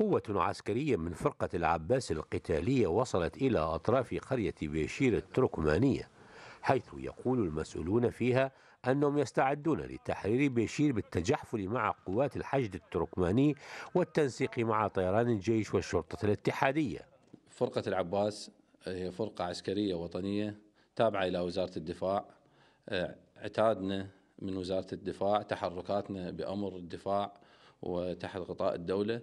قوة عسكرية من فرقة العباس القتالية وصلت إلى أطراف قرية بيشير التركمانية حيث يقول المسؤولون فيها أنهم يستعدون لتحرير بيشير بالتجحفل مع قوات الحشد التركماني والتنسيق مع طيران الجيش والشرطة الاتحادية فرقة العباس آه، هي فرقة عسكرية وطنية تابعة إلى وزارة الدفاع اعتادنا آه، من وزارة الدفاع تحركاتنا بأمر الدفاع وتحت غطاء الدولة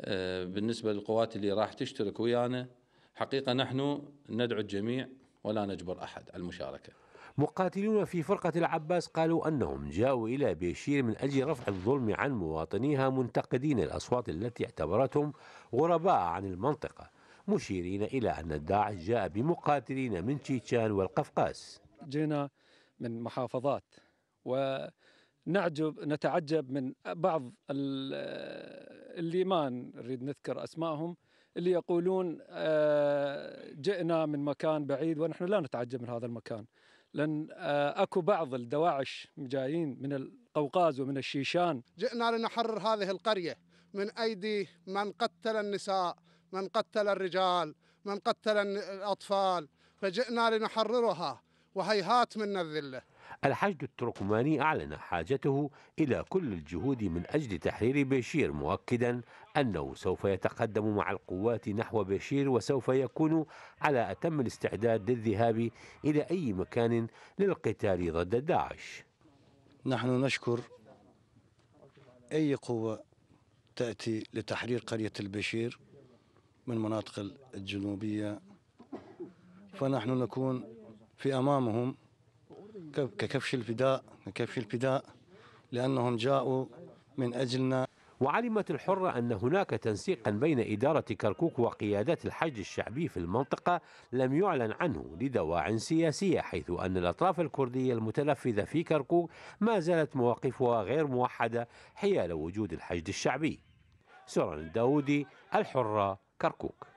آه، بالنسبة للقوات اللي راح تشترك ويانا حقيقة نحن ندعو الجميع ولا نجبر أحد على المشاركة مقاتلون في فرقة العباس قالوا أنهم جاءوا إلى بشير من أجل رفع الظلم عن مواطنيها منتقدين الأصوات التي اعتبرتهم غرباء عن المنطقة مشيرين إلى أن داعش جاء بمقاتلين من تشيتشان والقفقاس جينا من محافظات ونعجب نتعجب من بعض اللي ما نريد نذكر اسمائهم اللي يقولون آه، جئنا من مكان بعيد ونحن لا نتعجب من هذا المكان لان آه، اكو بعض الدواعش جايين من القوقاز ومن الشيشان جئنا لنحرر هذه القريه من ايدي من قتل النساء من قتل الرجال من قتل الاطفال فجئنا لنحررها وهيهات منا الذله الحشد التركماني أعلن حاجته إلى كل الجهود من أجل تحرير بشير مؤكدا أنه سوف يتقدم مع القوات نحو بشير وسوف يكون على أتم الاستعداد للذهاب إلى أي مكان للقتال ضد داعش نحن نشكر أي قوة تأتي لتحرير قرية البشير من مناطق الجنوبية فنحن نكون في أمامهم ككبش الفداء ككبش الفداء لأنهم جاءوا من أجلنا وعلمت الحرة أن هناك تنسيقا بين إدارة كركوك وقيادات الحج الشعبي في المنطقة لم يعلن عنه لدواع سياسية حيث أن الأطراف الكردية المتنفذة في كركوك ما زالت مواقفها غير موحدة حيال وجود الحشد الشعبي سرن الداودي الحرة كركوك